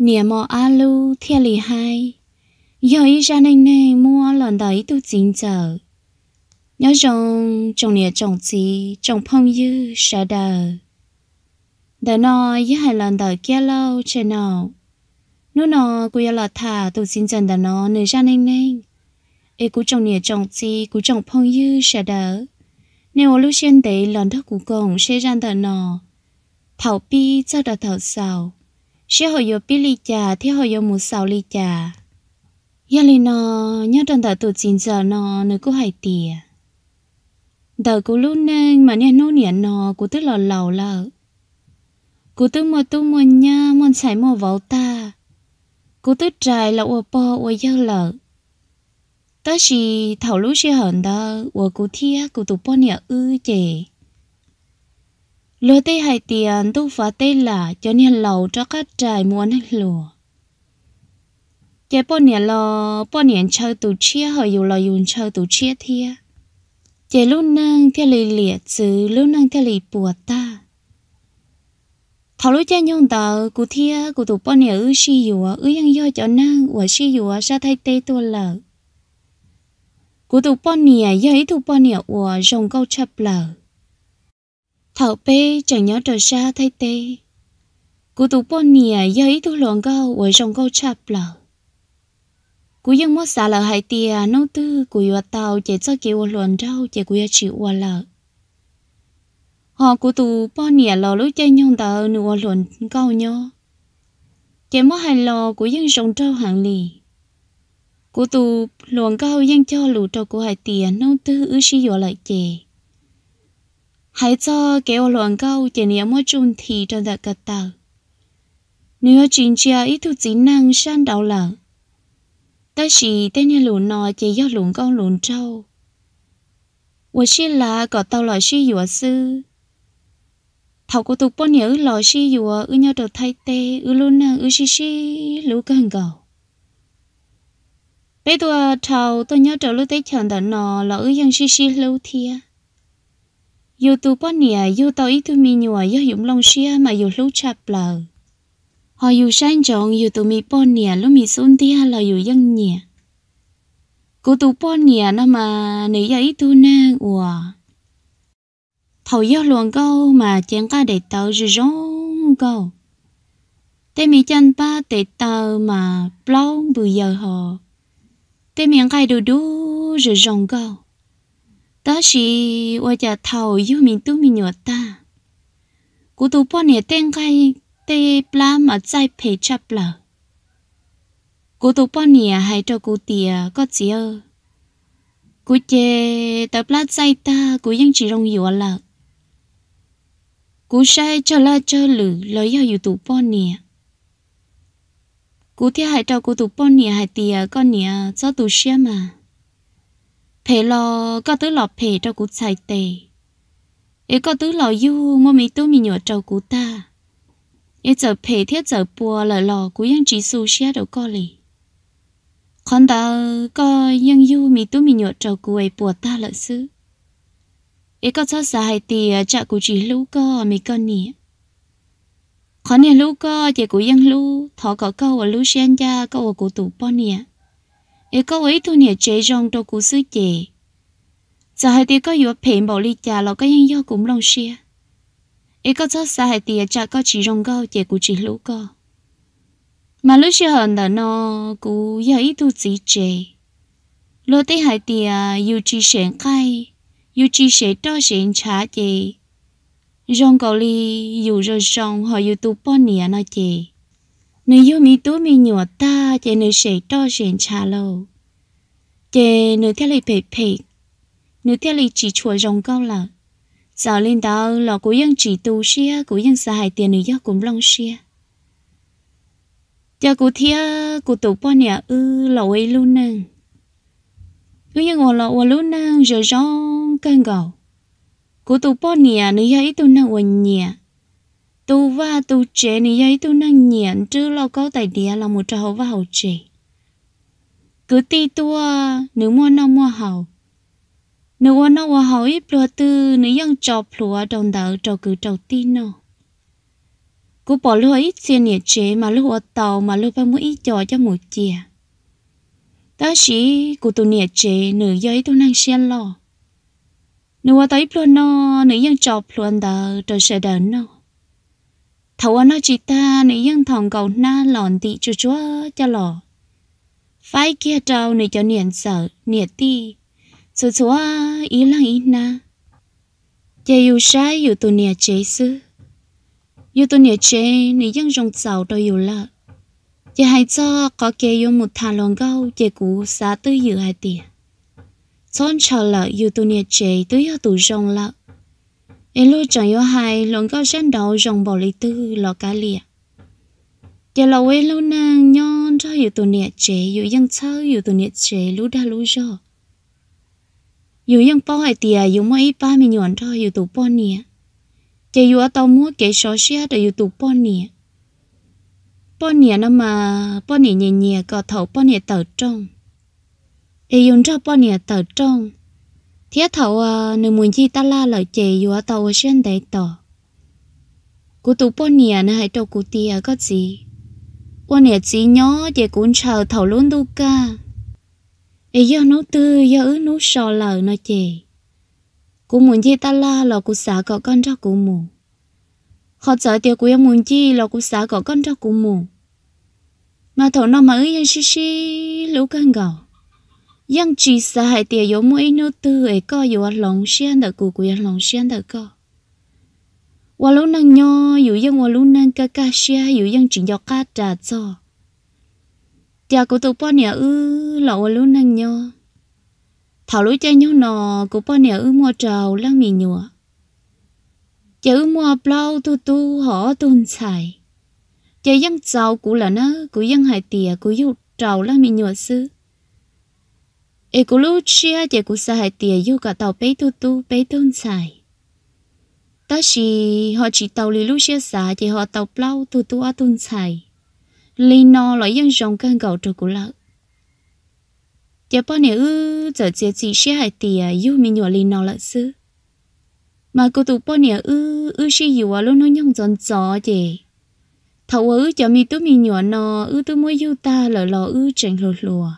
nè mò alu thiên lì hai giờ ý ra nên nè mua lần đấy tu chính chờ nhớ rằng trong nè trong chị trong phong dư sẽ đờ đờ nó ý hay lần đời kia lâu trên nào nó nó cô là thả tu chính chờ đờ nó nè ra nên nè ê cũng trong nè trong chị cũng trong phong dư sẽ đờ nếu lúc xuyên đấy lần đó cú cổng sẽ ra đờ nó thảo bi cho đờ thảo sao sẽ hồi giờ biết lý trà thế hồi giờ muốn sao lý trà giờ lên nó nhớ trong đầu tụt chín giờ nó nơi cô hai tiề đầu cô lúc nên mà nè nô nè nó cũng tức là lầu là Cô tức mà tu mà nha muốn xài mà vào ta Cô tức trai là ô bò ô giờ lợ ta chỉ thảo lúc sẽ hận đó ô cô thia cô tụ bò nè ư chè lỡ tê hai tiền tu phá tê là cho nên lâu cho các trại muốn lùa chế bao nhiêu lo bao nhiêu chơi tụ chia hơi dù lo dùng chờ tu chia thia chế lúc nâng theo lì liệt, chứ lúc nâng theo lì buồn ta thảo lúc chân nhung tờ cụ thia cụ tụ bao nhiêu ư si dù ư yang yo cho nâng ủa si dù sa thay tê tu lợ cụ tụ bao nhiêu yo ý tụ bao nhiêu ủa rồng câu chập lợ thảo bê chẳng nhớ trở xa thay tê cú tụ bò nìa giờ ít thu lộn câu với trong câu chạp lờ cú dân mất xa lờ hai tia à, nấu tư cú yo tàu chỉ cho kiểu lộn rau chỉ cú chịu qua lợ, họ cú tụ bò nìa à, lò lúc chạy nhông tờ nụ lộn câu nhó chỉ mất hai lò cú dân rồng trâu hàng lì cú tụ lộn câu dân cho lù trâu của hai tia à, nấu tư ứ xí yo lại chè hãy cho cái ô loạn câu chỉ nếu mua chung thì cho đã cất tờ nếu chuyện chia ít thu chỉ năng san đầu lợ ta chỉ tên như lũ nọ chỉ do lũ con lũ trâu 我是啦，搞到老师有事。thầu của tục bọn nhớ lò xi dù ư nhau được thay tê ư luôn nè ư xi xi lú cần gầu bây giờ thầu tôi nhớ trở lúc tới chẳng đợt nọ là ư dân xi xi lâu thia dù tù bó nìa dù tàu ít tu mi nhùa do dũng lòng xia mà dù lú chạp lờ họ dù sang trọn dù tù mi bó nìa lúc mi xuống tia là dù dân nhìa cô tù bó nìa nó mà nỉ giờ ít tu na ủa thầu do luồng câu mà chẳng có để tàu dù rong câu tê mi chân ba để tàu mà plau bù giờ họ tê miệng khai đồ đu rồi rong câu ta chỉ wa cha thầu yêu mình tu mình nhớ ta cú tu po nè tên cái tê pla mà chạy phê chập lờ cú tu po nè hay cho cú tìa có gì ơ cú chê tờ pla chạy ta chỉ rong yếu lợ cú sai cho la cho lử lời yêu yêu tu po nè cú thi hay cho cú tu po nè hay tìa con nè cho tu xem mà phê lo có tứ lọ phê trâu cú chạy tề ấy có tứ lọ du mô mi tu mi nhỏ trâu cú ta ấy giờ phê thiết giờ bùa là lọ cú yên chỉ su xe đâu có lì còn ta có yên du mi tu mi nhỏ trâu cú ấy bùa ta lợi sư ấy có cho sai thì chả cú chỉ lũ co mi con nỉ còn nè lũ co chỉ cú yên lũ thọ có câu ở lũ sen cha câu ở cú tụ bò nè 也各位同学这种都故事节，就系啲个要平步利家落个应要咁弄些，也个做啥系啲只个只种个也古只路个，嘛路是很难咯，古有一度自己，落啲系啲要只想开，要只写多想查嘅，用个哩要热上还要读半年那节。nếu yêu mi tú mi nhỏ ta chạy nếu sẽ to rèn cha lâu chạy nếu theo lời phê phê nếu theo lời chỉ chùa rồng câu là giờ lên đó lò cố dân chỉ tu xia cố dân xa hại tiền nữ do cũng long xia giờ cố thia cố tụ bao nhà ư lò ấy luôn nè cứ như ngồi lò luôn nè giờ rong cơn gầu cố tụ bao nhà nữ do ít tu nè quần nhà tu và tu chế này ấy tu năng nhiễn chứ lo câu tại địa là một trò và hậu chế cứ ti tua nếu mua nó mua hậu nếu mua nó mua hậu ít lúa tư nếu dân trò lúa đồng đỡ trò cứ trò ti nó cứ bỏ lúa ít tiền nhiệt chế mà lúa tàu mà lúa phải mua ít trò cho một chìa ta chỉ cứ tu nhiệt chế nửa giấy tu năng xiên lo nếu mua tới lúa nó nếu dân trò lúa đỡ trò sẽ đỡ nó thầu nó chỉ ta nị dân thòng cầu na lòn tị chúa chúa cho lò phái kia trâu nị cho niệm sợ niệm ti chúa chúa ý lăng ý na giờ yêu sai yêu tụ niệm chế sư yêu tụ niệm chế nị dân rong sầu đâu yêu lợ giờ hai cho có kia yêu một thà lòn gâu giờ cũ xá tư yêu hai tiền chọn chờ lợ yêu tụ niệm chế tư yêu tụ rong lợ ấy lúc chọn yếu hài lòng cao chân đầu dòng bảo lý tư lò cá lìa giờ lâu ấy lâu nàng nhon cho hiểu tụi nè chế hiểu dân sao hiểu tụi nè chế lú đa lú rò hiểu dân bao hải tìa hiểu mỗi ba mình nhọn cho hiểu tụi bao nè giờ hiểu tao mua cái số xe để hiểu tụi bao nè bao nè nó mà bao nè nhẹ nhẹ có thầu bao nè tờ trong ấy dùng cho bao nè tờ trong thiết thầu ờ, nếu muốn chi ta la lợi chế yếu tàu xuyên đấy tỏ cú tụ bao nhiêu nữa hay tàu cú tia có gì quan hệ chỉ nhỏ chỉ cũng chờ thầu luôn đâu ca, ấy giờ nấu tư giờ ứ nấu sò lờ nó chè cú muốn chi ta la là cú xả có con cho cú mù họ sợ tiêu cú em muốn chi là cú xả có con cho cú mù mà thầu nó mà ứ yên xí xí lũ căng gạo yang chỉ sa hai tiệt yếu mỗi nụ tư ấy có yếu lòng xiên đỡ cụ cụ yếu lòng xiên đỡ có và lúc năng nho yếu yang và lúc năng ca ca xia yếu yang chỉ do ca trả cho tiệt cụ tụ bao nhiêu ư lọ và lúc năng nho thảo lối chơi nhau nọ cô bao nhiêu ư mua trầu lăng mì nhựa ư mua plau tu tu họ tuôn xài chơi dân giàu cụ là nó cụ dân hải tiệt cụ dụ trầu lăng mì nhựa xưa e cú lu chia để cú sa hai tiền yêu cả tàu bê tu tu bê tôn xài ta chỉ họ chỉ tàu lì lu chia sa để họ tàu plau tu tu a tôn xài lì nó là dân rồng căn gạo cho cú lợ để bao nhiêu ư giờ chỉ chỉ chia hai tiền yêu mình nhỏ lì nó lợ sư mà cô tụ bao nhiêu ư ư chỉ yêu à luôn nó nhung giòn gió để thầu ư cho mi tu mi nhỏ nó ư tu mua yêu ta lợ lò ư chẳng lùa lùa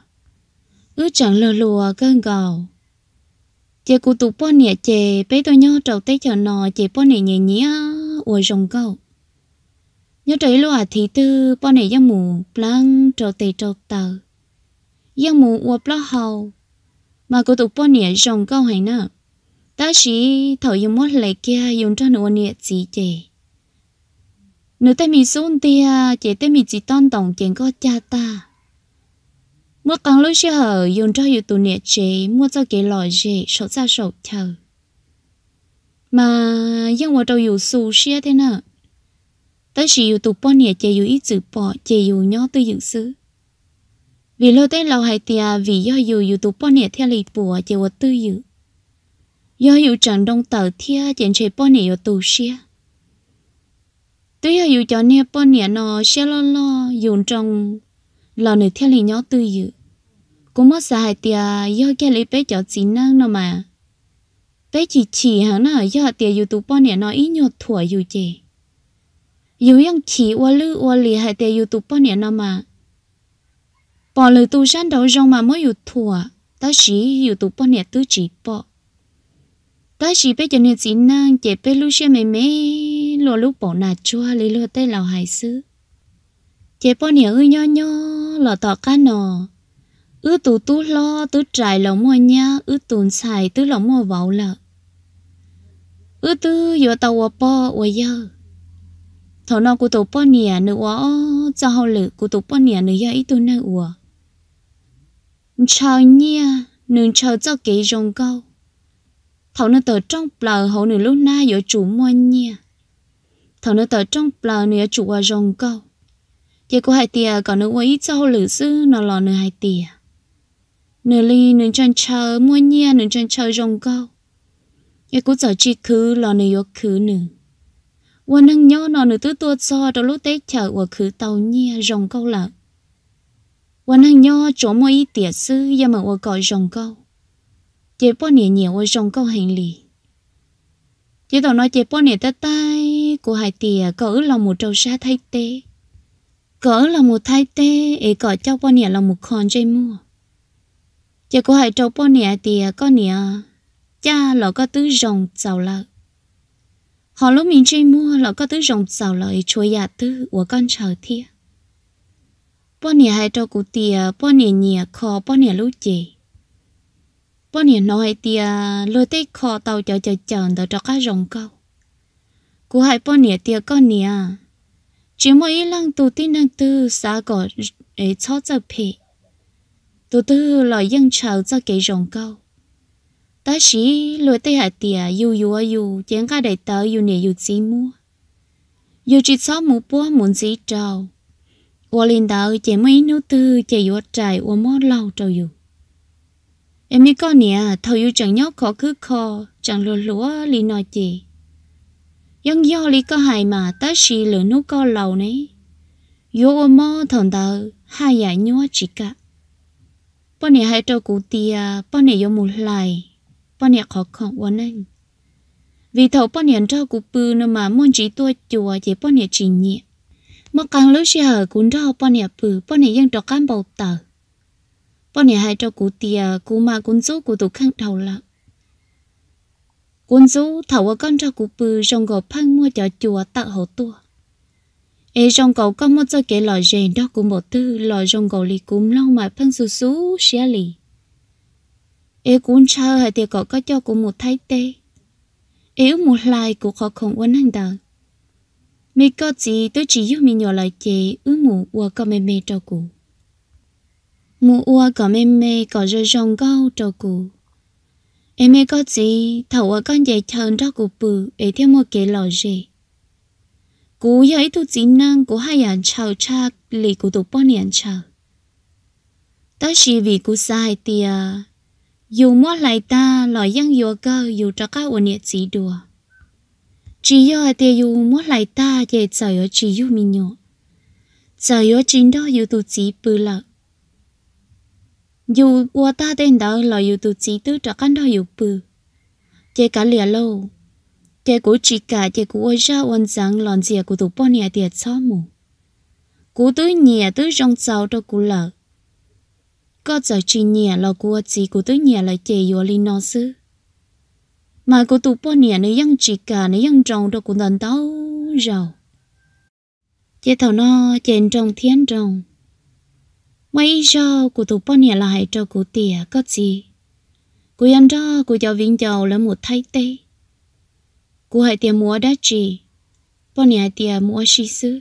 ứ chẳng lừa lùa cơn gào chị cụ tụ bò nè chị bé tôi nhau trầu tết chờ nò, chị bò nè nhẹ nhía, ủa rồng câu nhớ trời lùa thì tư bò nè giang mù plang trầu tê trầu tờ giang mù ủa plá hầu mà cụ tụ bò nè rồng câu hay nè ta chỉ thầu dùng mót lệ kia dùng cho nụ nè chị chị nửa tay mì xuống tia chị tay mì chỉ ton tổng chuyện có cha ta mua càng lối xe hở dùng cho yêu tù nhiệt chế mua cho cái lò dễ sổ ra sổ thờ mà dân vào đầu yêu xù xia thế nào tới chỉ yêu tụ bỏ nhiệt chế yêu ít chữ bỏ chế yêu nhỏ tư dựng xứ vì lâu tới lâu hay tia vì do yêu yêu tụ bỏ nhiệt theo lì bùa chế vật tư dự do yêu chẳng đông tờ thia chèn chế bỏ nhiệt yêu tù xia tuy yêu cho nhiệt bỏ nhiệt nó xia lo lo dùng trong lò này theo lý nhỏ tư dự cũng mất xa hai tia do kia lý bé cho chín năng nó mà bé chỉ chỉ hắn nó do tia dù tụ bao nè nó ít nhột thủa dù chè dù yang chỉ qua lư qua lì hai tia dù tụ bao nè nó mà bỏ lời tu san đầu rong mà mới dù thủa ta chỉ dù tụ bao nè tư chỉ bỏ ta chỉ bé cho nên chín năng chế bé lưu xe mày mày lo lúc bỏ nà chua lấy lo tay lào hải sư chế bao nẻ ơi nho nho lò tỏ cá nò ư tù tú lo tú trải lò mua nha ư tùn xài tú lò mua vào là. ư tư yo tàu wo po wo yo thọ nó cụ tổ po nè nữ wo cho hậu lự cụ tổ po nè nữ yo ít tu nữ wo chào nha nữ chào cho kỹ rong câu thọ nó tờ trong bờ hậu nữ lúc na yo chủ mua nha thọ nó tờ trong bờ nữ chủ wo rong câu chị cô hai tìa còn nó quấy cho hồ lử sư nó lò nửa hai tìa nửa ly nửa chân chờ mua nhia nửa chân chờ rồng câu chị cô giờ chỉ cứ lò nửa yếu cứ nửa quần năng nhau nó nửa tứ tua cho đó lúc tết chờ của cứ tàu nhia rồng câu lợ quần năng nhau chỗ mua ít tìa sư giờ mà của gọi rồng câu chị bao nhiêu nhiều của rồng câu hành lý chị tao nói chị bao nhiêu tay của hai tìa có ứ lòng một trâu xa thay tê cỡ là một thay tê ấy cỡ cho bọn nè là một con chơi mua giờ cô hai cháu bọn nè thì à, có nè à, cha là có tứ rồng giàu lợi họ lúc mình chơi mua là có tứ rồng giàu lợi chúa nhà tư của con chờ thia bọn nè hai cháu cụ tìa à, bọn nè nhẹ khó bọn nè lúc gì bọn nè nói tìa lôi tê khó tàu chờ chờ chờ đợi cho các rồng câu của hai bọn nè tìa con nè chỉ mỗi ý lăng tù tí năng tư xã gọ ấy cho cho phê. Tù tư lò dân chào cho kỹ rộng câu. Ta sĩ lùi tây hạ tìa dù dù à dù chén gà đầy tớ dù nè dù chí mua. Dù chỉ cho mũ bố muốn chí trào. Ua linh đạo chỉ mỗi nữ tư chỉ dù trải ua mô lâu trào dù. Em mi con nè, thầu dù chẳng nhóc khó cứ khó, chẳng lùa lúa lì nói chị dân yo lý có hài mà ta chỉ lửa nút có lầu này yo mơ thằng ta hai giải nhua chỉ cả bọn này hai trâu cụ tia bọn này yo một lại bọn này khó khăn quá nên vì thầu bọn này trâu cụ bự nó mà muốn chỉ tôi chùa chỉ bọn này chỉ nhẹ mà càng lúc xe hở cũng trâu bọn này bự bọn này dân trò cán bầu tờ bọn này hai trâu cụ tia cụ mà cũng số cụ tụ khăn đầu lắm quân du thảo ở con trâu cụ bự trong gò phăng mua cho chùa tạo hậu tu, ê trong cầu có một cho kẻ lò rề đó của một tư lò trong cầu lì cúm lâu mà phăng su su xia lì ê cuốn cha hay thì có có cho của một thái tê ê một lại của khó không quên hàng đời mấy có gì tôi chỉ yêu mình nhỏ lại chế ư mù ua có mẹ mẹ trâu cụ mù ua có mẹ mẹ có rơi trong cầu trâu cụ em ấy có gì thầu ở con dạy thần ra cụ bự ấy theo một cái lò gì cú ấy tu chỉ năng của hai anh chào cha lì của tụ bọn anh chào ta chỉ vì cú sai thì dù mua lại ta lo giang dù cơ dù cho các ổn nhiệt chỉ đùa chỉ do thì dù mua lại ta dạy trời yo chỉ dù mi nhỏ trời ở chính đó dù tu chỉ bự lợn dù qua ta tên đó là dù tụt chỉ tư cho căn đó dù bự chơi cả lìa lâu chơi của chị cả chơi của ôi ra ôn rằng lòn dìa của tụt bọn nhà tiệt xó mù cú tứ nhẹ tứ trong sau cho cú lợ có giờ chị nhẹ là của chị cú tứ nhẹ là chị dù lên nó sư mà cú tụt bọn nhà nếu ยัง chị cả trong cho cú lần đó rồi chơi thầu nó trên trong thiên trong mấy giờ của tụ bao nhiêu lại cho cụ tỉa có gì cụ ăn ra cụ cho viên giàu là một thay tê cụ hãy tiền mua đã chỉ bao nhà tiền mua xí xứ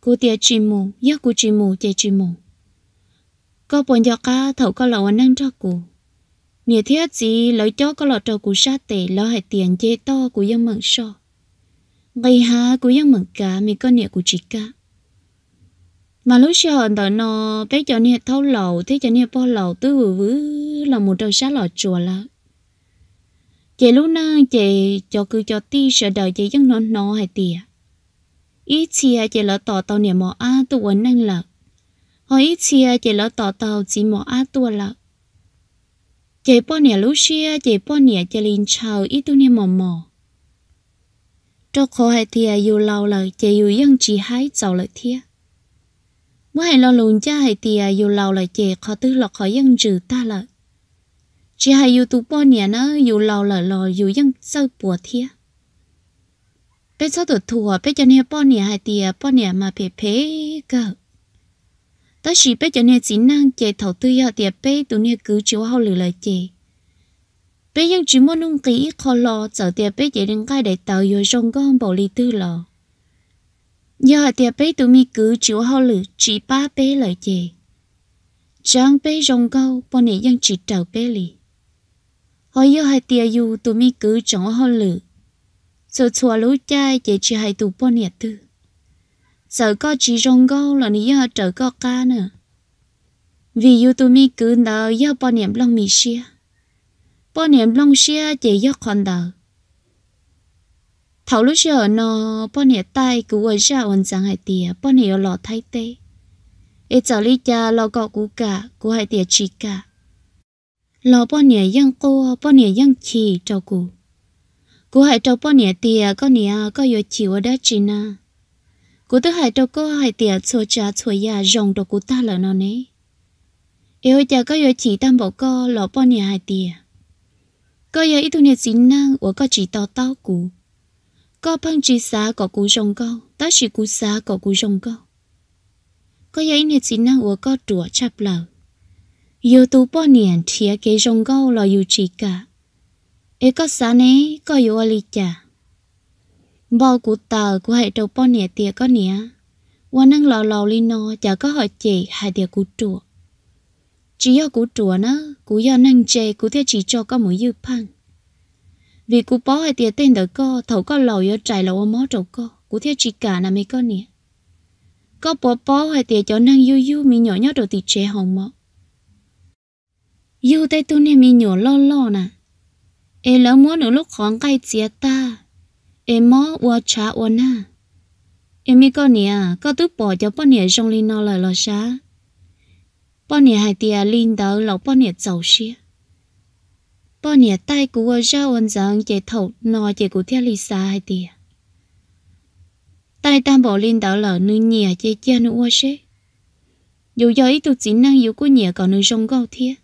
cụ tiền chỉ mù giấc cụ chỉ mù chơi chỉ mù có bọn giọt cá thầu có lẩu ăn cho cụ nhà thiết gì lấy cho có lọ cho cụ sa tệ lo hãy tiền chê to cụ dân mận so ngày hà cụ dân mận cả mình có nhà cụ chỉ cá mà lúc xưa anh ta nó thấy cho nên thâu lầu thấy cho nên bao lầu tứ vừa vứ là một đầu sát lò chùa là chị lúc nãy chị cho cứ cho ti sợ đời chị vẫn nó nó hay tìa ít à chị lỡ tỏ tao nè mỏ a tu quấn năng lợ hồi ít à chị lỡ tỏ tao chỉ mỏ a tu lợ chị bao nè lúc xưa chị bao nè chị liền chào ít tu nè mỏ mỏ cho khó hay tìa dù lâu là chị dù vẫn chỉ hái giàu lợi thiệt mỗi hai lo lùn cha hai tìa yêu à, lâu là chè khó tư lọ khó dân trừ ta lợi chỉ hai yêu tu bò nè nó yêu lâu là lò yêu dân sâu bùa thia bé sao tụt thua bé cho nè bò nè hai tìa à, bò nè mà phê phê cơ ta chỉ bé cho nè chỉ năng chè thầu tư ya tìa bé tụ nè cứ chịu hao lử lời chè bé dân chỉ muốn nung kỹ khó lò giờ tìa bé chè đừng cai để tàu yêu trong con bỏ lì tư lò giờ tiệp bé tụi mi cứ chịu hậu lử chỉ ba bé lời chề chẳng bé rong câu bọn này dân chỉ trào bé lì hồi giờ hai tiệp dù tụi mi cứ chống hậu lử sợ chùa lũ trai chỉ chỉ hai tụi bọn này tư sợ có chỉ rong câu là ní giờ trở có ca nữa vì dù tụi mi cứ đợi giờ bọn niệm lòng mi xia bọn niệm lòng xia chỉ giờ còn đợi thầu lúc giờ nó bọn nè tay cú ở ra ổn chẳng hải tìa bọn nè lọ thay tê ê cháu lý cha lọ gọ cú cả cú hay tìa chỉ cả lọ bọn nè yang cô bọn nè yang chỉ cháu cú cú hay cháu bọn nè tìa có nè có yếu chịu ở đó chỉ na cú thứ hai cháu cô hay tìa chua cha chua nhà rong đồ cú ta là nó nè ê ôi cha có yếu chỉ tam bảo co lọ bọn nè hải tìa có yếu ít tu nè xin năng của có chỉ tao tao cú có băng chỉ xa có cú rong câu, ta chỉ cú xa có cú rong câu. Có giấy nè chỉ năng ủa có trùa chạp lâu Yêu tu bỏ niệm thịa kế rong câu là yêu chỉ cả. Ê có xa nè, có yêu ali chả. Bao cú tờ của hệ trâu bỏ niệm tìa có nè. Và năng lò lò li nó chả có hỏi chị hai tìa cú trùa. Chỉ yêu cú trùa nó, cú yêu năng chê cú theo chỉ cho có mũi yêu phăng vì cú bó hay tiệt tên đó co thầu có lầu yo trải lầu mó trầu co cú theo chỉ cả là mấy con nè có bó bó hay tiệt cho năng yêu yêu mi nhỏ nhỏ đồ tịt trẻ hồng mọ yêu tay tu nè mi nhỏ lo lo nè em lỡ muốn ở lúc khó cay chia ta em mó qua cha qua na em mi con nè có tứ bỏ cho bọn nè trong linh nó lời lo xa bọn nè hai tiệt linh đó lầu bọn nè giàu xia bao nhiêu tay của vợ ra ôn rằng chạy thầu nó chạy của theo lì xa hay tiệt tay tam bỏ linh đảo lở nữ nhẹ chạy cha nữ vợ sẽ dù do ý tục chính năng yếu của nhẹ còn nữ sông gạo thiệt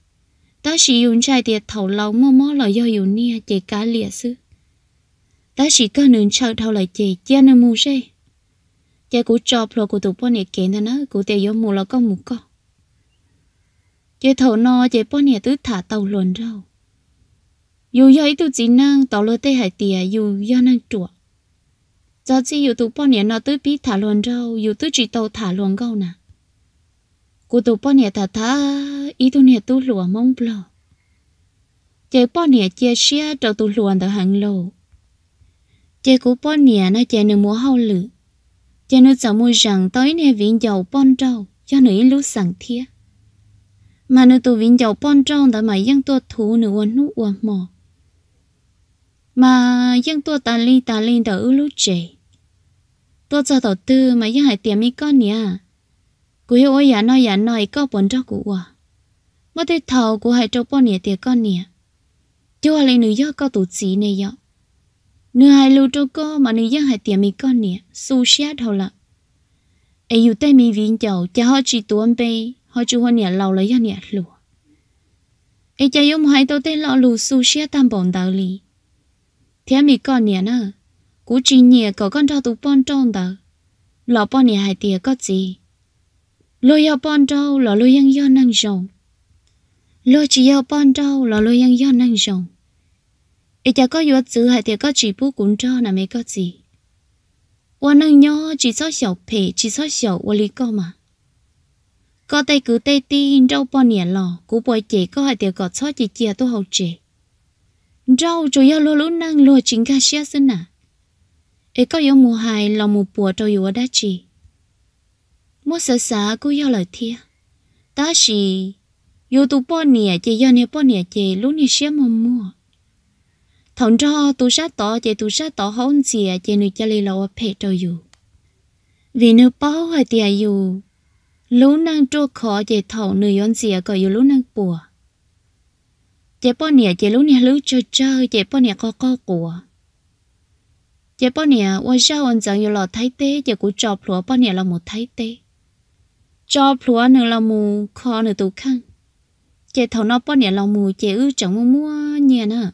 ta chỉ dùng chạy tiệt thầu lâu mò mò là do yếu nhẹ chạy cá lìa sư ta chỉ có nữ chờ thầu lại chạy cha nữ mù sẽ chạy của chọc lo của tụi bọn nhẹ kiện ta nó của tiêu do mù là con mù con chạy thầu no chạy bọn nhẹ tứ thả tàu luồn rau dù do ấy tụi chị năng tỏ lơ tê hải tìa dù do năng chùa giờ chỉ dù tụi bao nhiêu nó tới bí thả luôn rau dù tới chỉ tàu thả luôn gâu nè, cô tụi bao nhiêu thả thả ý tụi nhiêu tụi lùa mông bò chơi bao nhiêu chơi xia trâu tụi luồn tờ hàng lô chơi cú bao nhiêu nó chơi nửa mùa hậu lử chơi nửa giờ mua rằng tới nè viện dầu bon trâu cho nửa lú sẵn thiệt mà nửa tụi viện dầu bon trâu đã mà dân tua thú nửa uốn nút uốn mò mà dân tôi ta li ta li đầu ưu lúc trẻ tôi cho đầu tư mà dân hải tiền mi con nhỉ cú hiểu ôi giả nói giả nói có bốn trăm của à mất thế thầu của hải trâu bốn nhỉ tiền con nhỉ chú hải nữ do có tổ chỉ này vậy nữ hải lưu trâu cô mà nữ dân hải tiền mi con nhỉ su xia đầu là ai yêu tay mi viên chầu cha họ chỉ tuôn bê họ chú hoa nhỉ lâu lấy dân nhỉ lùa ai cha yêu hai tôi tên lọ lù su xia tam bọn đạo lý thế mi con nè nè cú chỉ nhẹ có con trâu tụ bon trâu đó lọ bon nè hai tiề có gì lôi yêu bon trâu lọ lôi yang yo năng sống, lôi chỉ yêu bon trâu lọ lôi yang yo năng sống, ít chả có yếu chữ hai tiề có chỉ bu cún cho, nà mấy có gì ua năng nhó chỉ chỉ mà, số 小我理个嘛 có tay cứ tay tin trâu bon nè lọ cú bồi chỉ có hai tiề có số chỉ chia tu hậu chỉ rau chủ yếu lo lũ năng lo chính ca xe xin à ấy có yếu mùa hài là mùa bùa trâu yếu đã chỉ mua sợ sợ cô yếu lời thia ta chỉ yếu tụ bỏ nè chỉ yếu nè bỏ nè chỉ lũ nè xe mà mua thằng rau tụ sát tỏ chỉ tụ sát tỏ hôn xia chỉ nữ cho lì lâu phê trâu yếu vì nữ bao hay tiệt yếu lũ năng trâu khó chỉ thầu nữ yon xia gọi yếu lũ năng bùa chế bao nè chế lúc nè lúc chơi chơi chế bao nè có có của chế bao nè ôi sao anh chẳng yêu lo thái tế chế cũng chọc lúa bao nhiêu là một thấy tê chọc lúa nữa là mù kho nữa tụ khăn chế thầu nó bao nè là mù chế ư chẳng mua mua nhẹ nữa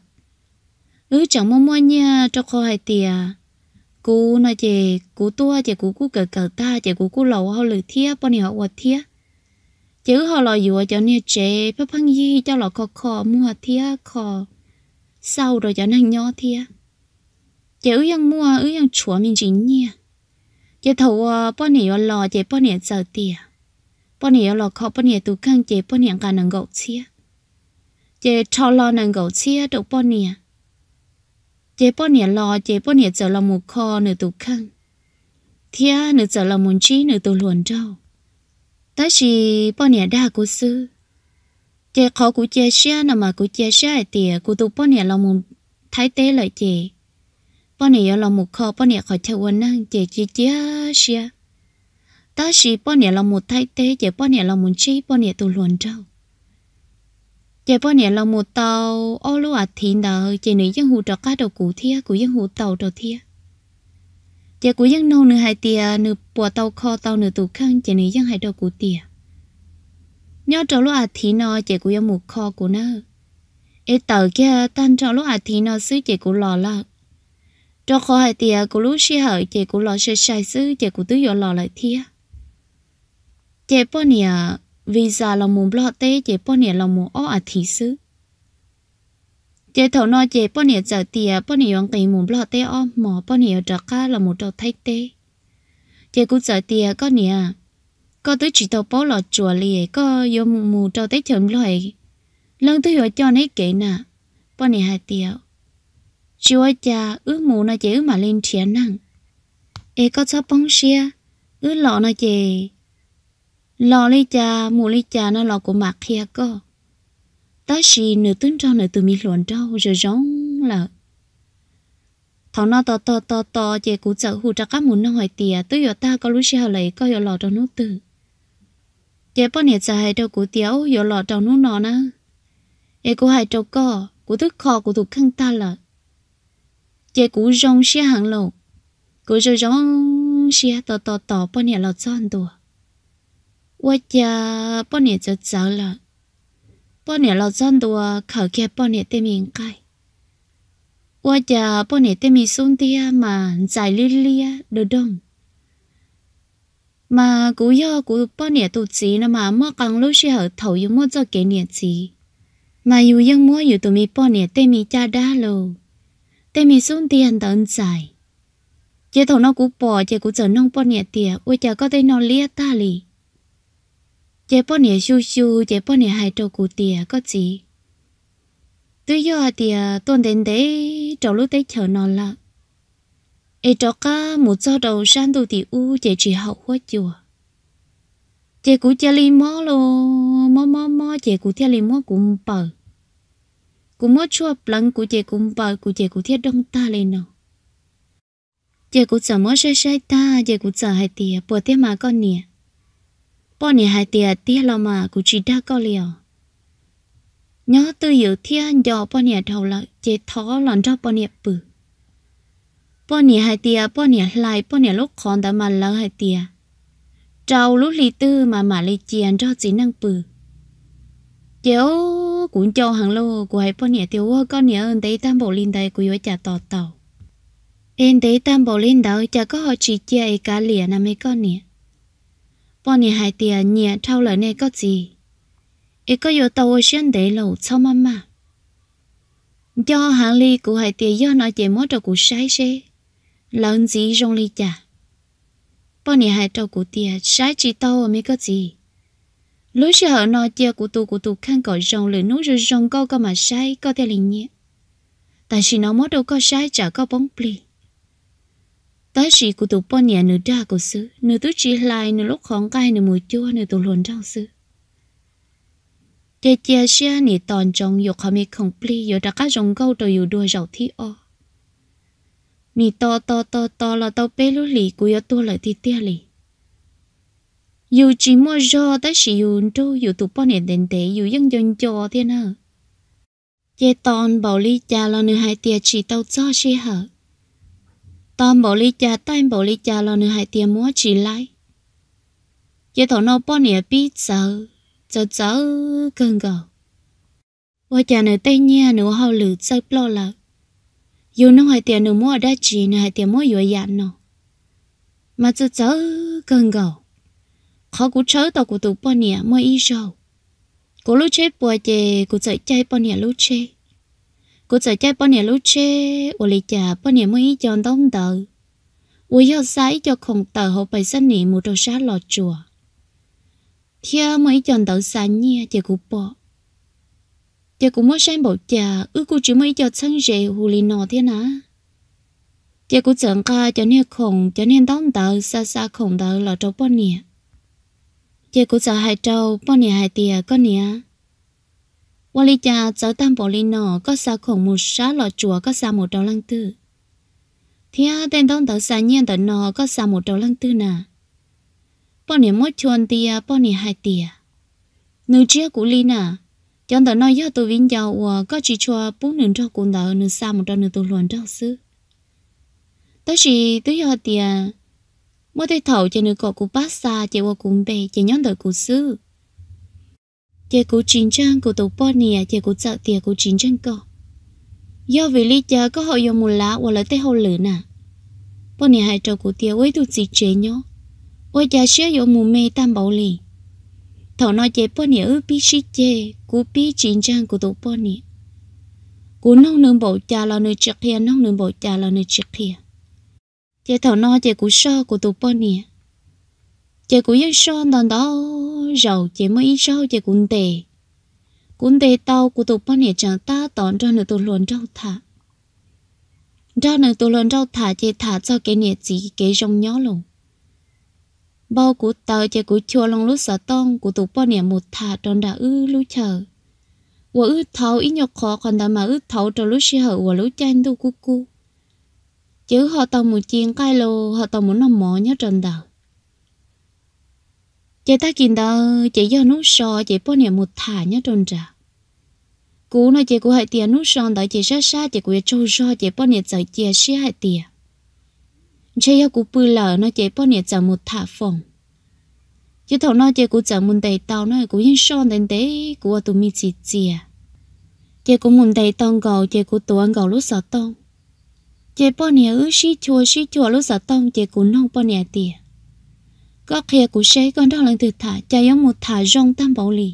ư chẳng mua mua nhẹ cho kho hai tiền cú nói chế cú tua chế cú cú cờ cờ ta chế cú cú lầu hao lử thia bao nhiêu hoa thia chứ họ lo dùa cho nè chế phát phăng gì cho lo khó khó mua thia khó sau rồi cho nàng nhỏ thia chứ yang mua ư yang chúa mình chính nha, chế thầu bọn này lo chế bọn này sợ tiệt bọn này lo khó bọn này tụ khang chế bọn này cả nàng gậu chia chế cho lo nàng gậu chia được bọn này chế bọn này lo chế bọn này sợ là một kho nửa tụ khang, thia nửa sợ là muốn chi nửa tụ luồn đâu ta chỉ bao nhiêu đa cố sư chị khó của chị xe nằm mà của chị xe thì của tụ bao nhiêu lòng một thái tế lại chị bao nhiêu lòng một kho bao nhiêu khỏi chơi quần năng chị chị chị xe ta chỉ bao nhiêu lòng một thái tế chị bao nhiêu lòng một chi bao nhiêu tụ luận trâu chị bao nhiêu lòng một tàu ô lúa thiên đạo chị nữ dân hù trọ cá đầu cụ thiê, của dân hù tàu đầu thiê chị cũng giang nâu nửa hai tia nửa bùa tàu kho tàu nửa tủ khăn chị nửa giang hai đầu của tia nhớ trâu lúc à thì nó chị cũng giang một kho của nơ ê tàu kia tan trò lúc à thì nó xứ chị cũng lò lợt trò khó hai tia của lúc xí hở chị cũng lo sẽ sai xứ chị cũng tứ dọ lò lại thia chị bọn nè visa lòng muốn lo tê chị bọn nè là muốn ó à thì xứ chế thầu nó chế bao nhiêu giờ tiề bao nhiêu ông kỳ mùng lo tê om mỏ bao nhiêu trở cá là một trò thay tê chế cũng giờ tiề có nè có tới chỉ tàu bao lọ chùa lìa có vô mù mù trò tê chấm loài lần thứ hồi cho nấy kể nè bao nhiêu hai tiề chúa cha ước mù nó chế ước mà lên chiến năng ê có sao bóng xia ước lọ nó chế lọ lấy cha mù lấy cha nó lọ của mặt kia có ta chỉ nửa tuần cho nửa tuần mi loạn trâu giờ giống là thằng nó to to to to chè cú chợ hụt ra các muốn nó hỏi tiền tôi giờ ta có lúc xe lấy có giờ lọt trong nút tử chè bao nhiêu giờ hay đâu cú tiếu giờ lọt trong nút nó na e cú hay trâu co cú thức kho cú thuộc khăn ta là chè cú rong xe hàng lộ cú giờ rong xe to to to bao nhiêu lọt tròn tuổi ôi chà bao nhiêu giờ giờ là ป้อนเนี่ยเราจ้อนตัว เขาแค่ป้อนเนี่ยเต็มยิงไก่ว่าจะป้อนเนี่ยเต็มีซุ้มเตี้ยมาใจเลี่ยเดือดง มากูย่อกูป้อนเนี่ยตุจีนะมาเมื่อกลางลูกเชี่ยวเถาอยู่มั่วจ้เกเนี่ยจีมาอยู่ยังมั่วอยู่ตัวมีป้อนเนี่ยเต็มีจ้าด้าโลเต็มีซุ้มเตี้ยตันใจเจ้าเถาน้องกูปอเจ้ากูเจอน้องป้อนเนี่ยเตี้ยว่าจะก็ได้นอนเลี้ยตาลี chế bọn nhà siêu siêu chế bọn nhà hai trâu cụ tìa có gì tuy do tìa tuần đến đấy trâu lúc đấy chờ nó là ai trâu cá một do đầu sang đầu tì u chế chỉ hậu quá chùa chế cụ chơi li mó lô mò mò, mó chế cụ theo li mó cũng bờ cũng mó chua lăng cụ chế cũng bờ cụ chế cụ theo đông ta lên nào chế cụ sợ mó sai sai ta chế cụ sợ hai tìa bữa thế mà con nè bọn này hai tia tia lo mà cũng chỉ đã có liều nhớ tôi hiểu thiên do bọn này đầu là chế thó lần cho bọn này bự bọn này hai tia bọn này lại bọn này lúc còn đã mà lỡ hai tia trâu lúc lì tư mà mà lì chiền cho chỉ năng bự chéo cũng cho hàng lô của hai bọn này tiêu hoa con này ơn đấy tam bộ linh đây của yếu trả tọt tàu em thấy tam bộ linh đó chả có họ chỉ chia ấy cá lìa nằm mấy con nè bọn nhà hai tiền nhẹ trao lời này có gì ít có yếu tàu xuyên để lẩu cho mama do hàng ly của hai tiền do nói chuyện mất trâu của sai xe lớn gì rong ly chả bọn nhà hai trâu của tiền sai chỉ tàu mới có gì lúc sợ nói chuyện của tụ của tụ khăn cỏ rong lửa nút rồi rong câu có mà sai có thể liền nhẹ tại vì nó mất đâu có sai chả có bóng pli tới chỉ của tụ bọn nhà nửa đa của sư nửa tụ chỉ lại nửa lúc khóng cay nửa mùi chua nửa tụ luồn trong sư chế chế xe nỉ tòn trong yêu khó mi không pli yêu đã các dòng câu đồ yêu đua giàu thi o nỉ to to to to là tao bê lũ lì của yêu tua lại thi tia lì yêu chỉ mua do tới chỉ yêu đâu yêu tụ bọn nhà đến tế yêu dân dân cho thế nào chế tòn bảo lý cha lo nửa hai tia chỉ tao cho xe hở tôm bò lì chà tay bò lì chà lo nữa hai tiền mua chỉ lại giờ thằng nó bao nhiêu biết sợ sợ sợ cơn gò vợ chà nữa tây nhà nữa hậu lử sợ lo là dù nó hai tiền nữa mua đã chỉ nữa hai tiền mua vừa dạn nó mà sợ sợ cơn gò khó cũng chớ tao cũng tụ bao nhiêu mua ít rồi cú lúc chết bùa chè cú sợ chạy bao nhiêu lúc chết cô sợ chạy bao nhiêu lúc chê ô lì chả bao nhiêu mới chọn đông tờ ô yêu sai cho khổng tờ hậu bài sân nỉ một đầu sát lọt chùa thia mới chọn tờ sáng nha chả cụ bỏ chả cụ mới sang bảo chả ư cô chỉ mới cho sân rể hù lì nọ thế ná. chả cụ chẳng ca cho nên khổng cho nên đông tờ xa xa khổng tờ lọt trâu bao nhiêu chả cụ sợ hai trâu bao nhiêu hai tìa con nhiêu 我哩家走淡薄哩喏，có sao khổng một xá lọ chùa có sao một đầu lăng tư. Thì à, tên đông tàu nhiên tàu nọ có sao một đầu lăng tư nè. Bọn này mỗi chuồn tìa, à, bọn này hai tìa. À. Nữ chia của lý nè, chọn tàu nói do tù vinh giàu và có chỉ cho bốn nữ trâu cùng tàu nữ xa một trâu nữ tù luận trâu sư. Tớ chỉ tứ do tìa, à, mỗi tay thầu cho nữ cọ của bác xa chạy qua cùng bè nhóm tàu của sư chị cũng chính trang của tổ bò nè chị cũng sợ tiền cũng chính trang cơ do vì lý do có họ dùng mù lá hoặc là tê hậu lửa nè bò nè hai trâu của tiền ấy tụt gì chế nhó ôi cha sẽ dùng mù mê tam bảo lì thọ nói chị bò nè ư bi sĩ chê của bi chính trang của tổ bò nè của nông nương bộ cha là nơi trực hiền nông nương bộ cha là nơi trực hiền chị thọ nói chị cũng sợ của tổ bò nè chị cũng yêu cho đàn đó rồi chị mới yêu cho chị cũng tệ cũng tệ tao của tụi bọn này chẳng ta tón cho nữa tụi luôn rau thả cho nữa tụi luôn rau thả chị thả cho cái này chỉ cái rong nhỏ luôn bao của tao chị cũng chua lòng lúc sợ tông của tụi bọn này một thả đàn đã ư lúc chờ và ư thấu ít nhọc khó còn đàn mà ư thấu cho lúc xí hở và lúc chân đâu cu cu chứ họ tao một chiên cái lô họ tao muốn nằm mỏ nhớ trần đào chị ta kinh đó chị do nút sò chị bỏ nhà một thả nhá trôn trả cú nói chị cũng hại tiền nút sòn đó chị sát sát chị cũng trâu sò chị bỏ nhà giờ chia sẻ hại tiền chị yêu cú bự lở nói chị bỏ nhà giờ một thả phòng chứ thầu nói chị cũng giờ một đầy tàu nói cũng yên sòn đến đấy cũng ở tù mi chị chị chị cũng muốn đầy tàu gạo chị cũng tuấn gạo lúc sáu tông chị bỏ nhà ứ xí chua xí chua lúc sáu tông chị cũng nông bỏ nhà tiền có kia của sẽ con đó lần từ thả cho giống một thả rong tam bảo lì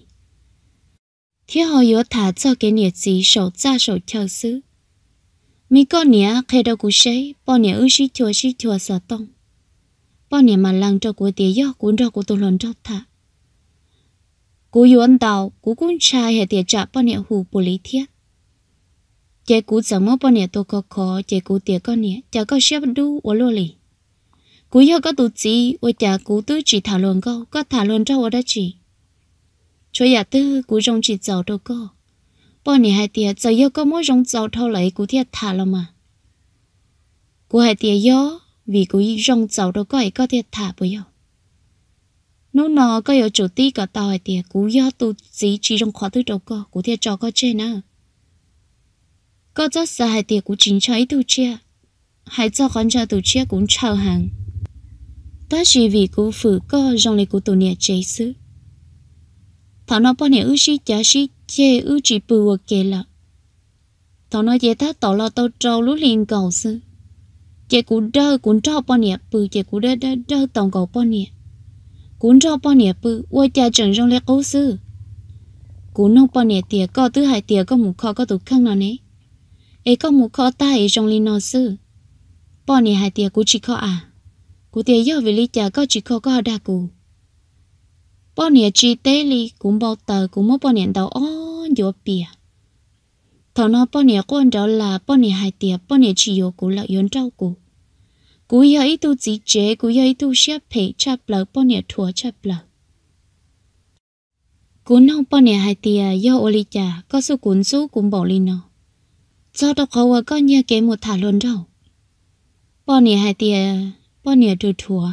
Thì họ yếu thả cho cái nhiệt gì sầu ra sầu chờ xứ mi có nhá khi đâu cũng sẽ bao nhá ư sĩ chùa sĩ chùa sợ tông bao nhá mà lăng cho của tía gió cũng cho của tôi lần cho thả cú yuan đào, cú cũng trai hệ tiệt trả bao nhá hù bù lý thiết chế cú chẳng mơ bao nhá tôi có khó chế cú tía con nhá chả có xếp đu ở lô lì cú yêu có tụ chỉ ôi chả cú tư chỉ thảo luận câu có thảo luận cho đó chỉ cho nhà tư cú trong chỉ giàu đâu có. bọn này hai tiệt, giờ yêu có mỗi trong giàu thâu lấy cú thiệt thả lo mà cú hai tiệt yêu vì cú trong giàu đâu có ấy có thiệt thả bây giờ nó nó có yêu chủ tí cả tàu hai tia cú yêu tụ chỉ chỉ trong khó tư đâu có, cú thiệt cho có chơi nữa có rất xa hai tiệt cú chính cho ấy tụ chia hai cho con cho tụ chia cũng chờ hàng ta chỉ vì cô phụ có trong lấy cô tổ nè chế sư thảo nó bao nè ư sĩ chả sĩ chê ư chỉ bự ở kề là thảo nó chế ta tỏ lo tao trâu lú liền cầu sư chế cú đơ cú trâu bao nè bù chế cú đơ đơ đơ tổng cầu bao nè cú trâu bao nè bù ôi cha chẳng trong lấy cô sư cú nông bao nè tiề có tứ hải tiề có một kho có tụ khăn nào nè ấy có một kho ta ấy trong lên nó sư bao nè hải tiề cú chỉ kho à cụ thể do vì lý cha có chỉ có có đa cụ bao nhiêu chi tế li cũng bao tờ cũng mất bao nhiêu đầu ó nhiều bìa thằng nó bao nhiêu con đó là bao nhiêu hai tiệp bao nhiêu chỉ dỗ cụ là yên trâu cụ cụ giờ ít tu chỉ chế cụ giờ ít tu xếp phê chắp lợ bao nhiêu thua chắp lợ cụ nông bao nhiêu hai tiệp do ô lý cha có số cuốn số cũng bảo li nó do đó có có nhớ kế một thả luôn đâu bao nhiêu hai tiệp bao nhiêu đồ thua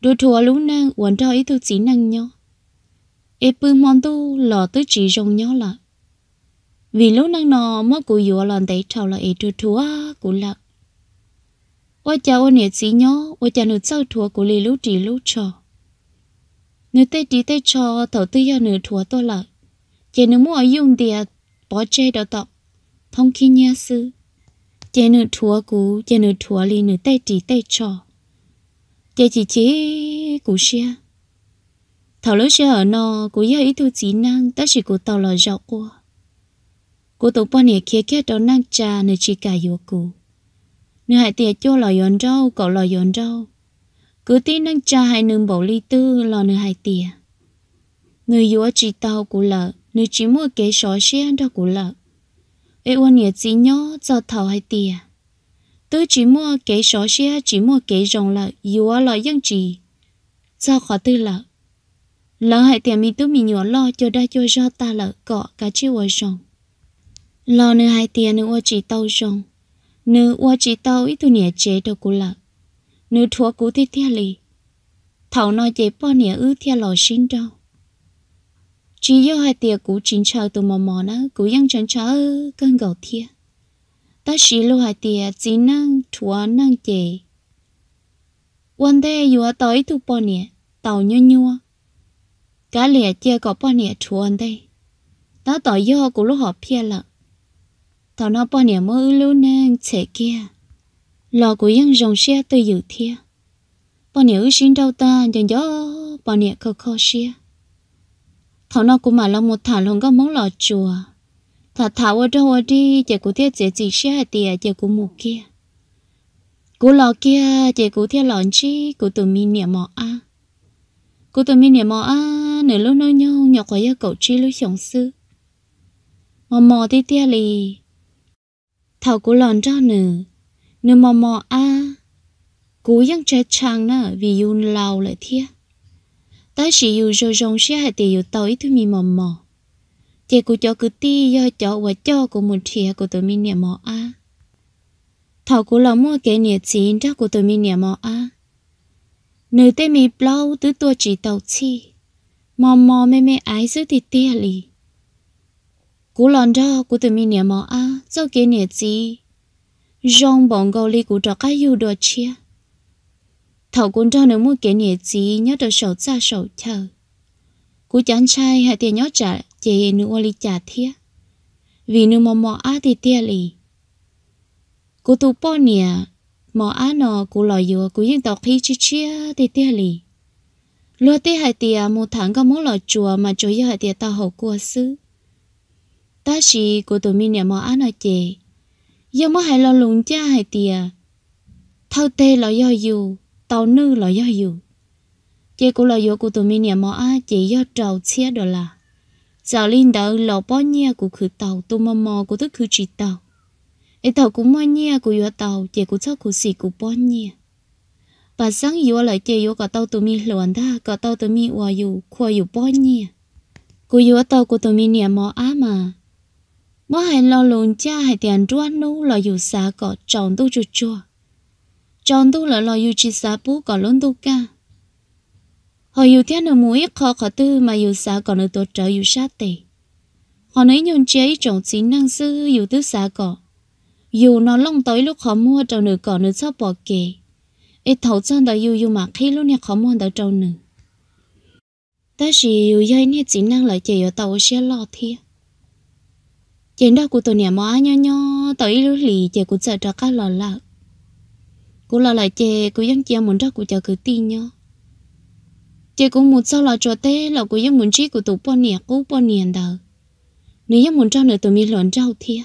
đồ thua lũ nãy uốn trò ít tu chỉ năng nhau ê bư mong tu lò tư chỉ rong nhau là vì lũ nãy nò mơ cụ dùa lòn tay trào là ê đồ thua cụ lạc ôi cha ôi nhiệt chỉ nhau ôi cha nửa sau thua cụ lì lúc trí lúc trò nửa tay trí tay trò thầu tư do nửa thua tôi là chỉ nửa mua dùng tiền bỏ chơi đào tọc thông khi nha sư chế nửa thua cú chế nửa thua lì nửa tay trí tay trò chị chỉ chế cú xe thảo lối xe ở nó cú giờ ý thu chỉ năng ta chỉ cú tàu là dọc qua cú tàu quan này kia kia đó năng trà nơi chỉ cả yếu cú nơi hai tiệt cho lò yến rau cậu lò yến rau cứ tin năng trà hai nương bầu ly tư lò nơi hai tiệt nơi yếu chỉ tàu cú lợ nơi chỉ mua kế sói xe đó cú lợ ấy quan hệ chỉ nhó cho thảo hai tiệt tôi chỉ mua cái số xe chỉ mua cái rồng là yếu là dân chỉ do khó tư là lỡ hãy tiền mình tôi mình nhỏ lo cho đã cho cho ta là cọ cá chiêu ở rồng lo nữa hai tiền nữa chỉ tàu rồng nữ chỉ tàu ít tuổi nhẹ chế đâu cũng là nữ thua cú thì thế lì thầu nói chế bao nhẹ ư theo lò xin đâu chỉ do hai tiền cú chính chờ từ mò mò nữa cú ยัง chẳng chờ cơn gạo thiệt ta chỉ lu hai tia chỉ năng chúa năng chế quan thế vừa tới thu bao nè tàu nhua nhua cá lìa chia có bao nè chúa đây ta tới yêu cũng lúc họ phe lận tàu nó bò nè mơ lưu năng chế kia lò của dân dòng xe từ dự thia bò nè ư xin đâu ta nhận gió bao nè khờ khờ xe thảo nó cũng mà là một thả luôn có muốn lò chùa thà thảo ở trong hoa đi chị cũng thiết dễ chỉ xe tiề chị cũng mù kia cú lò kia chị cũng thiết lòn chi cũng tụi mình niệm mò a cũng tụi mình niệm mò a nửa lúc nói nhau nhỏ quá yêu cậu chi lúc sống sư mò mò tí tia li thảo cú lòn cho nửa nửa mò mò a vẫn cú ยัง chơi chàng nữa vì yun lâu lại thiết ta chỉ yêu rồi rong xe hai tiề yêu tối tụi mình mò mò chị cô cho cứ ti do cho và cho của một chia à, của tôi mình niệm mò a thảo cụ lòng mua cái niệm chín ra của tôi mình niệm mò a nữ tế mi plau tứ tua chỉ tàu chi mò mò mê mê ái giữ thì tia à lì cô lòng cho của tôi mình niệm mò a cho cái niệm chi rong bọn gầu li cụ cho cái yêu đồ chia thảo cụ cho nữ mua cái niệm chi nhớ được sầu xa sầu chờ cô chán trai hay tiền nhớ trả chế nữ ô lì chả thia vì nữ mò mò á thì tia lì cô tu po nè mò á nọ cô lòi dừa cô yên tàu khi chi chia thì tia lì lo tê hai tia một tháng có mỗi lò chùa mà chú yêu hai tia tao hậu cua sư ta chỉ cô tụi mình nè mò á nọ chế giờ mới hai lo lùng cha hai tia thâu tê lò do dù tàu nư lò do dù chế cô lò dừa cô tụi mình nè mò á chỉ do trầu chia đó là giờ linh đỡ lò bó nhia của khử tàu tô mò mò của tức khử chỉ tàu ấy tàu cũng mò nhia của yếu tàu chạy của chắc của xì của bó nhia bà sáng yếu lại chạy yếu cả tàu tụi mi luận ra cả tàu tụi mi hòa yếu khoa yếu bó nhia của yếu tàu của tụi mi nè mò á mà mò hay lo lùn cha hay tiền rua nô lo yếu xả cọ tròn tu chua chua tròn tu là lo yếu chỉ xả bú cọ lún tu ca họ yêu thiên ở mũi khó khó tư mà yêu xa còn ở tổ trở yêu xa tệ họ nấy nhôn chế trọng chính năng sư yêu tư xa cỏ yêu nó lông tới lúc khó mua trong nữ cỏ nữ sắp bỏ kề ít thấu chân đó yêu yêu mà khi lúc này khó mua đó trâu nữ ta chỉ yêu dây nè chính năng lại chỉ ở tàu xe lo thiệt trên đó của tôi nè mò nho nho tới lúc lì chị của sợ cho các lò lạc của lò lại chị của dân chia muốn ra của chờ cứ tin nhau chỉ cũng một sao là cho tê là của những muốn chi của tụ bao nhiêu cũ bao nhiêu đó nếu những muốn cho nữa tụi mi lợn rau thia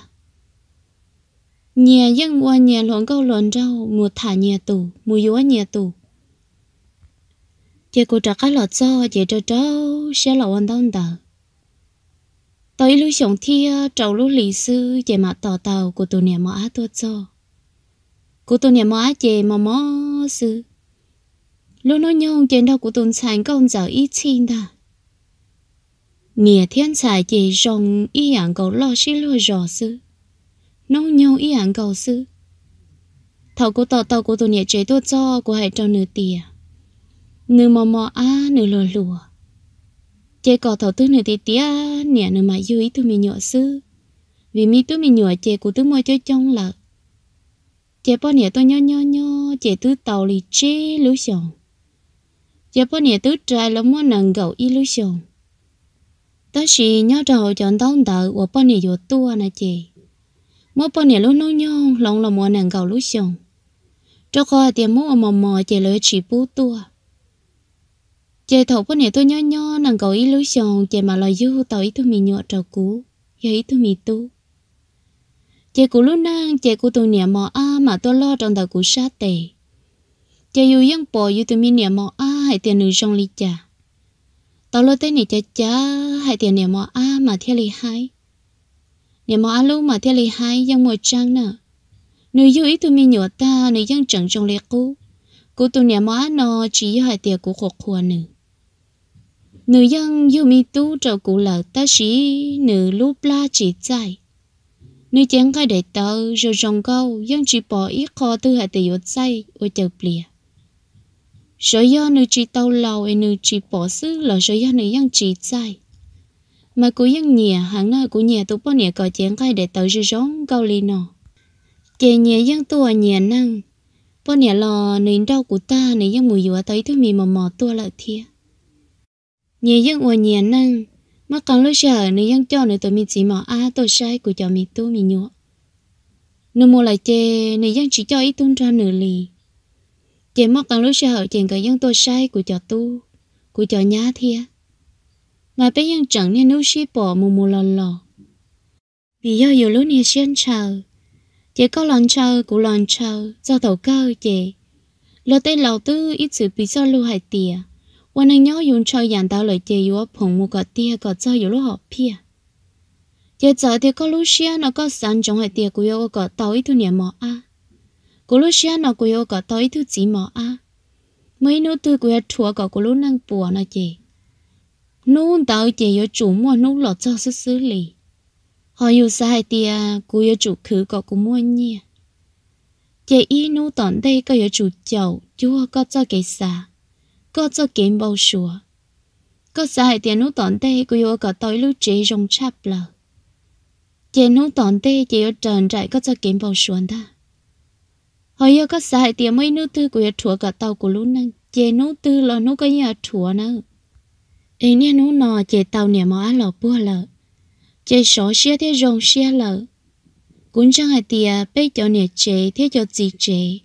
nhà dân qua nhà lợn câu lợn rau mua thả nhà tù mua dúa nhà tù chị cũng trả cái lợn cho chị cho cháu sẽ là ăn đau đó tới lúc sống thia à, trâu lúc lì sư chị mà tò tàu của tụi nhà mà á tôi cho của tụi nhà mà á chị mà mó sư nó nhau trên của tuần 론원영 젠다 구돈 산건 저 이친다. Nghĩa thiên tài chỉ rồng y ảnh cầu lo xí lùi rõ sư. nó nhau y ảnh cầu sư. Thảo của tỏ tàu của tù nhẹ chế tốt cho của hệ trò nửa tìa. Nữ mò mò á nữ lùa lùa. Chế có thảo tư nữ tìa tìa nẻ nửa mà dư ý tù mì nhỏ sư. Vì mi tù mì nhỏ chế của tù mò chơi trong lợ. Chế bó nẻ tôi nhó nhó nhó chế tù tàu lì chế lũ xổng giờ bữa nay tứ trai lắm muốn nâng gầu illusion đó chỉ nhớ đầu chọn đón tờ của bữa nay vừa tua nè chị mỗi bữa nay lúc nấu nhau lòng là muốn nâng gầu illusion cho coi tiền mua mò mò chị lỡ chỉ bú tua chị thầu bữa nay tôi nhớ nhớ nâng gầu illusion chị mà lo du tao ý tôi mình nhựa trầu cú giờ ý tôi mình tu chị cú lúc nang chị cú tôi niệm mò a mà tôi lo trong tờ của sát tề chị dù dân bò dù tôi mình niệm mò a hai tiền nữ trong ly chả tao lo tới này cha cha hai tiền nè mò a mà thiên ly hai nè mò a lưu mà thiên ly hai giang mồi trăng nè nữ yêu ý tụi mi nhựa ta nữ giang chẳng trong lẹ cũ cũ tụi nè mò a nọ chỉ hai tiền của khổ khua nữ nữ giang yêu mi tu trầu cũ lợ ta sĩ, nữ lúc la chỉ dài nữ chén khai đại tao rồi rong câu giang chỉ bỏ ít kho tư hai tiền yết say ôi chờ plea sở do nữ chỉ tàu lâu e nữ chỉ bỏ xứ là sở do nữ yang chỉ sai mà cô yang nhẹ hàng ngày cô nhẹ tụ bao nhẹ cọ chén cái để tới dư rong gạo lì nọ chè nhẹ yang tua nhẹ năng bao nhẹ lò nữ đau của ta nữ yang mùi dừa thấy thứ mì mò mò tua lại thia nhẹ yang ua nhẹ năng mà còn lúc sợ nữ yang cho nữ tụi mình chỉ mò a tôi sai của cho mình tu mình nhọ nữ mua lại chè nữ yang chỉ cho ít tuôn ra nửa lì chị mất cần lúc sẽ hậu chàng cái dân tôi sai của chợ tu của chợ nhá thia mà bé dân chẳng nên nấu xí bỏ mù mù lò lò vì do dù lúc này xuyên chờ chị có lòn chờ của lòn chờ cho thầu cơ chị lỡ tên lầu tư ít sự bị do lưu hại tìa và anh nhớ dùng cho dàn tao lời chị yếu phồng một cái tia có cho yếu lúc họ pia chị giờ thì có lúc xuyên nó có sẵn trong hại tìa của yếu có tàu ít thu niệm mỏ à? cô lúc xưa nó quỳ có tới thứ chỉ mà à mấy nô tư quỳ chùa có cô lúc năng bùa nó chị nô tao chị yếu chủ mua nô lọt cho xứ xứ lý họ yêu sai thì cô yêu chủ khử có cô mua nhia chị y nô tận đây cô yêu chủ chầu chúa có cho cái xà có cho kiếm bao sủa có sai thì nô tận đây cô yếu có tới lúc chị rong chắp lờ chị nô tận đây chị yếu trần trại có cho kiếm bao sủa ta hồi yêu có sai tiền mấy nữ tư của chùa cả tàu của lũ năng chế nữ tư là nữ cái nhà chùa nữa ý nè nữ nọ chế tàu nè mà lọ bua lợ chế số xe thế rồng xe lợ cũng chẳng hay tiền bây cho nè chế thế cho gì chế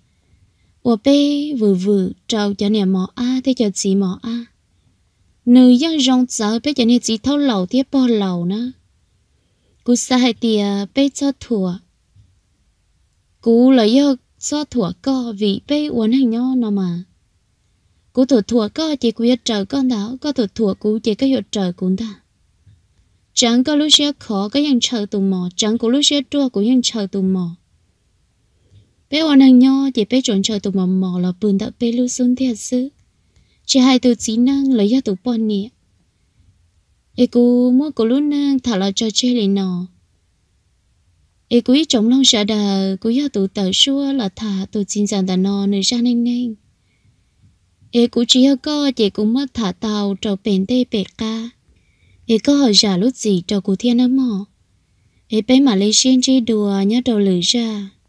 ủa bây vừa vừa trâu cho nè mỏ a thế cho gì mỏ a nữ dân rong sợ bây cho nè chỉ thâu lầu thế bò lầu nữa cú sai thì bây cho thua cú là do so thua co vị bê uốn hành nhau nó mà cú thua thua co chỉ cú hiệt trở con đó có thua thua cú chỉ cái hiệt trở cũng ta chẳng có lúc xe khó cái hàng chờ tù mò chẳng có lúc xe trua cũng hàng chờ tù mò bé hoàn hàng nho chỉ bé trốn chờ tù mò mò là bừng đã bé lưu xuống thiệt sư chỉ hai tù trí năng lấy ra tù bọn nè e cú mua cổ lúc năng thả là cho chơi lên nọ ấy cúi chống lòng sợ đờ cúi giờ tụ tờ xua là thả tụ xin rằng đàn nò nơi ra nên nên ấy cúi chỉ hơi co chỉ cũng mất thả tàu trầu bền tê bệt ca ấy có hỏi giả lúc gì trầu cụ thiên âm mò ấy bé mà lấy xin chỉ đùa nhớ trầu lử ra